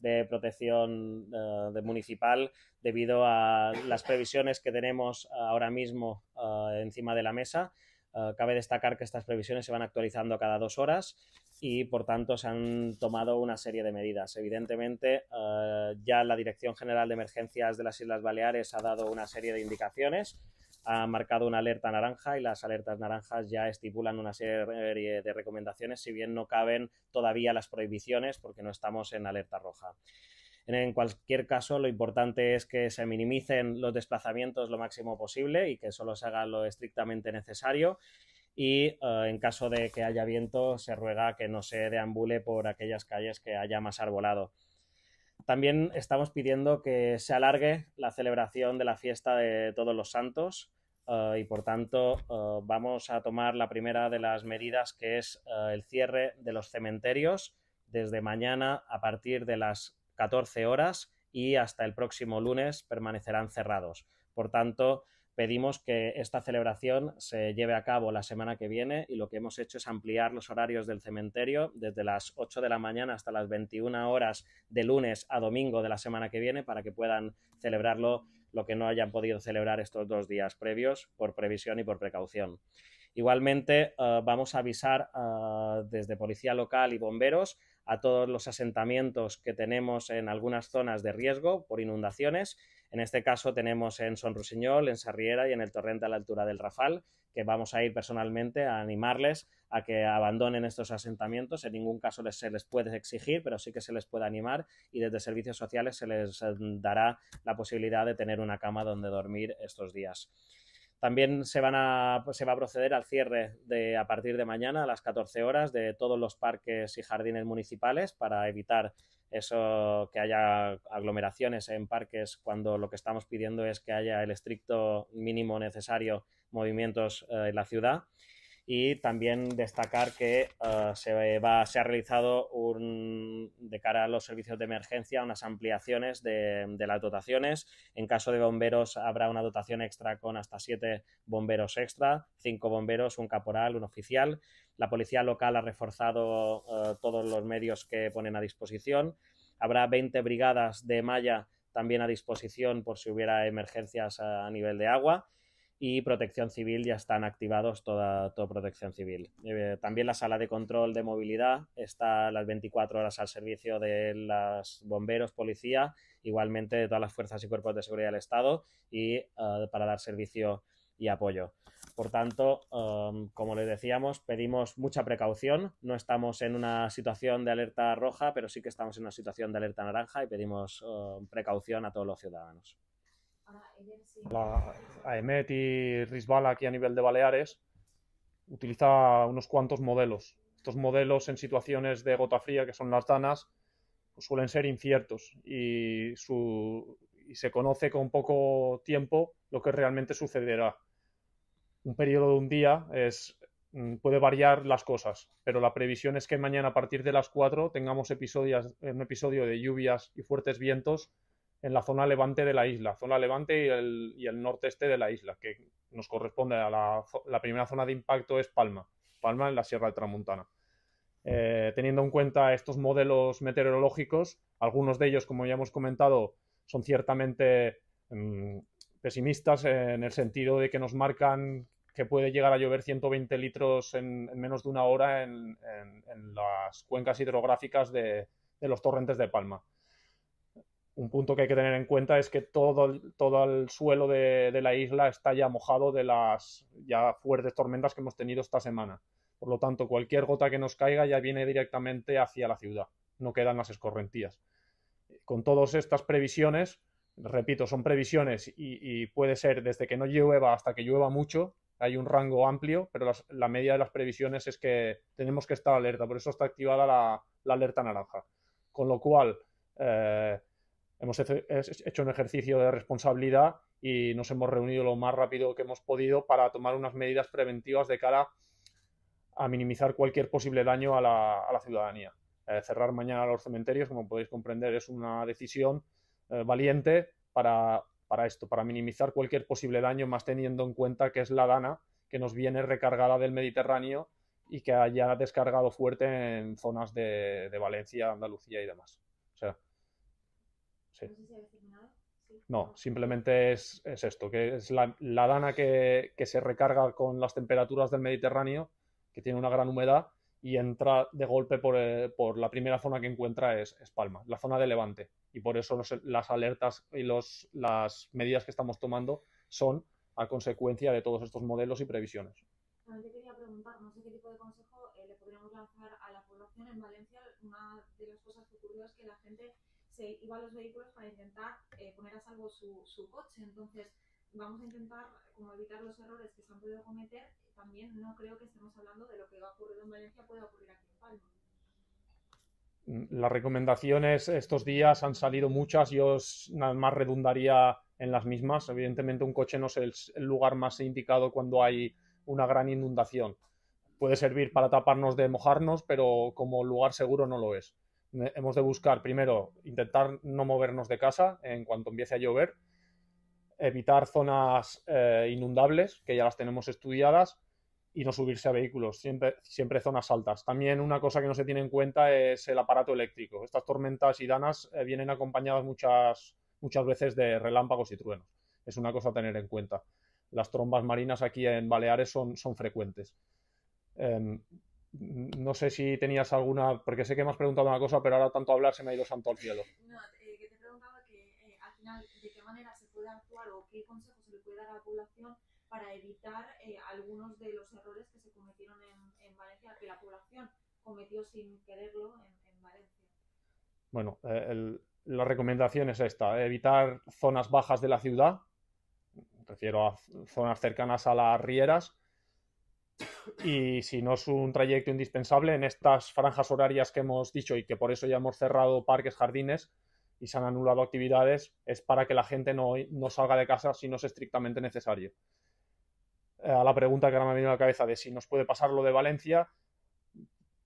de protección eh, de municipal debido a las previsiones que tenemos ahora mismo eh, encima de la mesa. Eh, cabe destacar que estas previsiones se van actualizando cada dos horas y, por tanto, se han tomado una serie de medidas. Evidentemente, ya la Dirección General de Emergencias de las Islas Baleares ha dado una serie de indicaciones ha marcado una alerta naranja y las alertas naranjas ya estipulan una serie de recomendaciones, si bien no caben todavía las prohibiciones porque no estamos en alerta roja. En cualquier caso, lo importante es que se minimicen los desplazamientos lo máximo posible y que solo se haga lo estrictamente necesario. Y eh, en caso de que haya viento, se ruega que no se deambule por aquellas calles que haya más arbolado. También estamos pidiendo que se alargue la celebración de la fiesta de Todos los Santos eh, y por tanto eh, vamos a tomar la primera de las medidas que es eh, el cierre de los cementerios desde mañana a partir de las 14 horas y hasta el próximo lunes permanecerán cerrados. Por tanto, pedimos que esta celebración se lleve a cabo la semana que viene y lo que hemos hecho es ampliar los horarios del cementerio desde las 8 de la mañana hasta las 21 horas de lunes a domingo de la semana que viene para que puedan celebrarlo lo que no hayan podido celebrar estos dos días previos por previsión y por precaución. Igualmente, eh, vamos a avisar eh, desde Policía Local y Bomberos a todos los asentamientos que tenemos en algunas zonas de riesgo por inundaciones. En este caso tenemos en Son en Sarriera y en el torrente a la altura del Rafal, que vamos a ir personalmente a animarles a que abandonen estos asentamientos. En ningún caso se les puede exigir, pero sí que se les puede animar y desde servicios sociales se les eh, dará la posibilidad de tener una cama donde dormir estos días. También se, van a, pues, va a proceder al cierre de, a partir de mañana a las 14 horas de todos los parques y jardines municipales para evitar eso que haya aglomeraciones en parques cuando lo que estamos pidiendo es que haya el estricto mínimo necesario movimientos eh, en la ciudad. Y también destacar que eh, se, va, se ha realizado un, a los servicios de emergencia unas ampliaciones de, las dotaciones. En caso de bomberos habrá una dotación extra con hasta siete bomberos extra, cinco bomberos, un caporal, un oficial. La policía local ha reforzado eh, todos los medios que ponen a disposición. Habrá 20 brigadas de malla también a disposición por si hubiera emergencias eh, a nivel de agua y protección civil ya están activados toda, protección civil. Eh, también la sala de control de movilidad está las 24 horas al servicio de los bomberos, policía, igualmente de todas las fuerzas y cuerpos de seguridad del Estado y eh, para dar servicio y apoyo. Por tanto, em, como les decíamos, pedimos mucha precaución. No estamos en una situación de alerta roja, pero sí que estamos en una situación de alerta naranja y pedimos em, precaución a todos los ciudadanos. La AEMET y RISBALA aquí a nivel de Baleares utiliza unos cuantos modelos. Estos modelos en situaciones de gota fría, que son las danas, pues suelen ser inciertos y, y se conoce con poco tiempo lo que realmente sucederá. Un periodo de un día es, mm, puede variar las cosas, pero la previsión es que mañana a partir de las 4 tengamos episodios, un episodio de lluvias y fuertes vientos en la zona levante de la isla, zona levante y el, y el de la isla, que nos corresponde a la, primera zona de impacto es Palma, Palma en la Sierra de Tramontana. Eh, teniendo en cuenta estos modelos meteorológicos, algunos de ellos, como ya hemos comentado, son ciertamente mm, pesimistas en el sentido de que nos marcan que puede llegar a llover 120 litros en, menos de una hora en, las cuencas hidrográficas de los torrentes de Palma un punto que hay que tener en cuenta es que todo el, todo el suelo de, la isla está ya mojado de las ya fuertes tormentas que hemos tenido esta semana. Por lo tanto, cualquier gota que nos caiga ya viene directamente hacia la ciudad, no quedan las escorrentías. Con todas estas previsiones, repito, son previsiones y, puede ser desde que no llueva hasta que llueva mucho, hay un rango amplio, pero la media de las previsiones es que tenemos que estar alerta, por eso está activada la, alerta naranja. Con lo cual, eh, hemos hecho un ejercicio de responsabilidad y nos hemos reunido lo más rápido que hemos podido para tomar unas medidas preventivas de cara a minimizar cualquier posible daño a la, ciudadanía. Eh, cerrar mañana los cementerios, como podéis comprender, es una decisión eh, valiente para, esto, para minimizar cualquier posible daño, más teniendo en cuenta que es la dana que nos viene recargada del Mediterráneo y que haya descargado fuerte en zonas de Valencia, Andalucía y demás. Sí. No, simplemente es, es, esto, que es la, dana que, que, se recarga con las temperaturas del Mediterráneo, que tiene una gran humedad y entra de golpe por, eh, por la primera zona que encuentra es, Palma, la zona de Levante. Y por eso las alertas y los, las medidas que estamos tomando son a consecuencia de todos estos modelos y previsiones. También quería preguntar, no sé qué tipo de consejo eh, le podríamos lanzar a la población en Valencia. Una de las cosas que que la gente se los vehículos para intentar eh, poner a salvo su, coche. Entonces, vamos a intentar como evitar los errores que se han podido cometer. También no creo que estemos hablando de lo que va a ocurrir en Valencia puede ocurrir aquí en Palma mm, las recomendaciones estos días han salido muchas, yo nada más redundaría en las mismas. Evidentemente un coche no es el, lugar más indicado cuando hay una gran inundación. Puede servir para taparnos de mojarnos, pero como lugar seguro no lo es hemos de buscar primero intentar no movernos de casa en cuanto empiece a llover, evitar zonas eh, inundables, que ya las tenemos estudiadas, y no subirse a vehículos, siempre, siempre zonas altas. También una cosa que no se tiene en cuenta es el aparato eléctrico. Estas tormentas y danas eh, vienen acompañadas muchas, muchas veces de relámpagos y truenos. Es una cosa a tener en cuenta. Las trombas marinas aquí en Baleares son, son frecuentes. Em, Mm, no sé si tenías alguna, porque sé que me has preguntado una cosa, pero ahora tanto hablar se me ha ido santo al cielo. No, eh, que te preguntaba que eh, al final de qué manera se puede actuar o qué consejos se le puede dar a la población para evitar eh, algunos de los errores que se cometieron en, Valencia, que la población cometió sin quererlo en, Valencia. Bueno, el, la recomendación es esta, evitar zonas bajas de la ciudad, refiero a zonas cercanas a las rieras y si no es un trayecto indispensable en estas franjas horarias que hemos dicho y que por eso ya hemos cerrado parques, jardines y se han anulado actividades, es para que la gente no, no salga de casa si no es estrictamente necesario. Eh, a la pregunta que ahora me ha venido a la cabeza de si nos puede pasar lo de Valencia,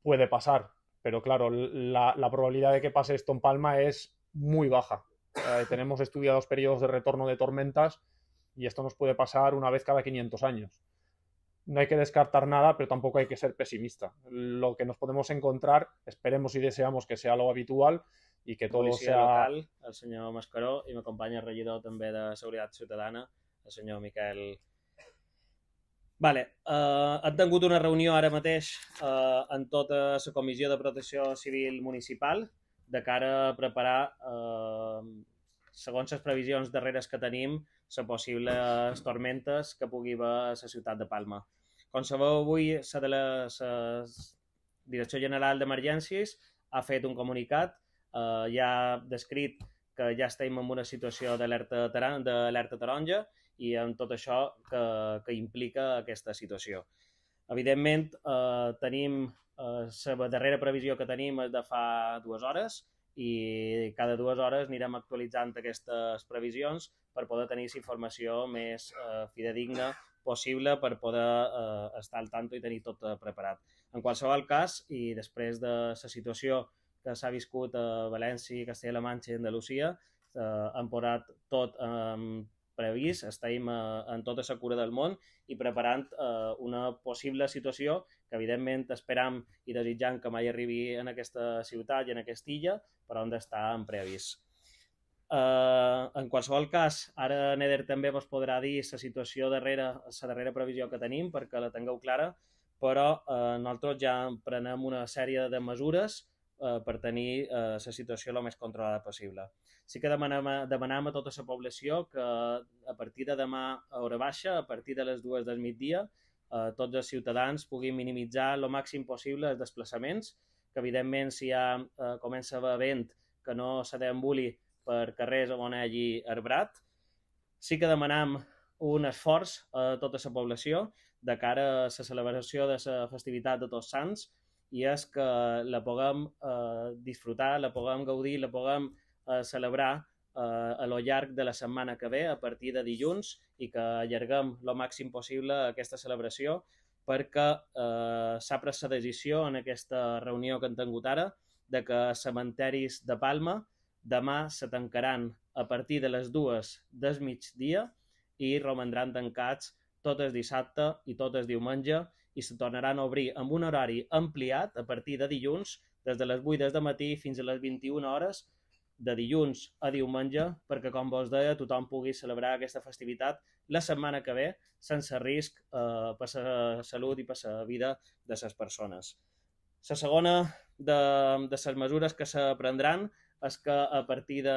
puede pasar, pero claro, la, probabilidad de que pase esto en Palma es muy baja. Eh, tenemos estudiados periodos de retorno de tormentas y esto nos puede pasar una vez cada 500 años. no hay que descartar nada, pero tampoco hay que ser pesimista. Lo que nos podemos encontrar, esperemos y deseamos que sea lo habitual i que tot Policía sea... local, el senyor Mascaró, i m'acompanya el regidor també de Seguretat Ciutadana, el senyor Miquel Vale, uh, eh, han tingut una reunió ara mateix uh, en tota la Comissió de Protecció Civil Municipal de cara a preparar uh, segons les previsions darreres que tenim, la possible tormentes que pugui haver a la ciutat de Palma. Com sabeu, avui la de les Direcció General d'Emergències ha fet un comunicat, eh, ja ha descrit que ja estem en una situació d'alerta taronja i amb tot això que, que implica aquesta situació. Evidentment, eh, tenim eh, la darrera previsió que tenim és de fa dues hores, i cada dues hores anirem actualitzant aquestes previsions per poder tenir la informació més eh, fidedigna possible per poder eh, estar al tanto i tenir tot eh, preparat. En qualsevol cas, i després de la situació que s'ha viscut a València, Castella-La Manxa i Andalusia, eh, hem posat tot en previst, estem eh, en tota la cura del món i preparant eh, una possible situació que evidentment esperam i desitjant que mai arribi en aquesta ciutat i en aquesta illa, però on d'estar en previst. Eh, en qualsevol cas, ara Neder també vos podrà dir la situació darrere, la darrera previsió que tenim perquè la tingueu clara, però eh, nosaltres ja prenem una sèrie de mesures eh, per tenir eh, la eh, situació el més controlada possible. Sí que demanem, demanem a tota la població que a partir de demà a hora baixa, a partir de les dues del migdia, eh, tots els ciutadans puguin minimitzar el màxim possible els desplaçaments, que evidentment si ja eh, comença a haver vent que no se deambuli per carrers on hi hagi arbrat. Sí que demanam un esforç a tota la població de cara a la celebració de la festivitat de Tots Sants, i és que la puguem eh, disfrutar, la puguem gaudir, la puguem eh, celebrar eh, a lo llarg de la setmana que ve, a partir de dilluns, i que allarguem el màxim possible aquesta celebració perquè eh, s'ha pres la decisió en aquesta reunió que han tingut ara de que els cementeris de Palma demà se tancaran a partir de les dues del migdia i romandran tancats tot el dissabte i tot el diumenge i se tornaran a obrir amb un horari ampliat a partir de dilluns, des de les 8 de matí fins a les 21 hores, de dilluns a diumenge, perquè, com vos deia, tothom pugui celebrar aquesta festivitat la setmana que ve, sense risc eh, per la salut i per la vida de les persones. La segona de, de les mesures que s'aprendran és que a partir de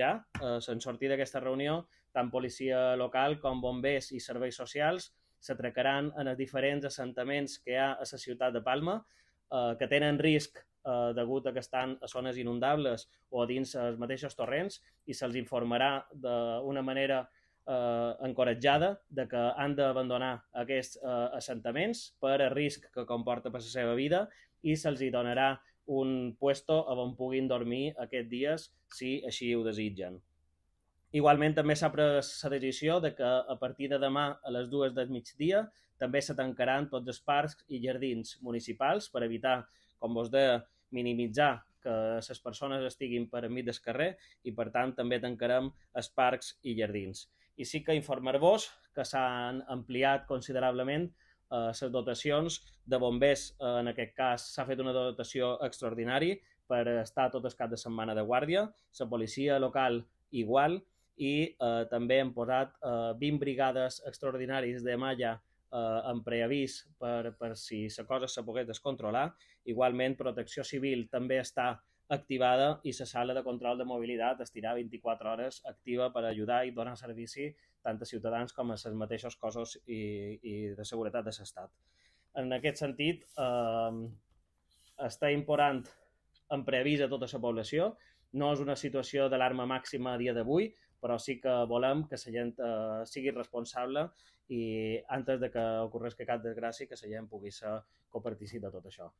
ja, eh, sense sortir d'aquesta reunió, tant policia local com bombers i serveis socials s'atracaran en els diferents assentaments que hi ha a la ciutat de Palma, eh, que tenen risc eh, degut a que estan a zones inundables o dins els mateixos torrents i se'ls informarà d'una manera eh, encoratjada de que han d'abandonar aquests eh, assentaments per el risc que comporta per la seva vida i se'ls donarà un puesto on puguin dormir aquests dies si així ho desitgen. Igualment també s'ha pres la decisió de que a partir de demà a les dues del migdia també se tancaran tots els parcs i jardins municipals per evitar, com vos de minimitzar que les persones estiguin per enmig del carrer i, per tant, també tancarem els parcs i jardins. I sí que informar-vos que s'han ampliat considerablement eh, les dotacions de bombers. Eh, en aquest cas, s'ha fet una dotació extraordinària per estar tot el cap de setmana de guàrdia. La policia local, igual i eh, també hem posat eh, 20 brigades extraordinàries de malla eh, en preavís per, per si la cosa se pogués descontrolar. Igualment, Protecció Civil també està activada i la sala de control de mobilitat estirà 24 hores activa per ajudar i donar servici tant a ciutadans com a les mateixes coses i, i de seguretat de l'Estat. En aquest sentit, eh, està important en preavís a tota la població. No és una situació d'alarma màxima a dia d'avui, però sí que volem que la gent eh, sigui responsable i antes de que ocorres que cap desgràcia que la gent pugui ser copartícip de tot això.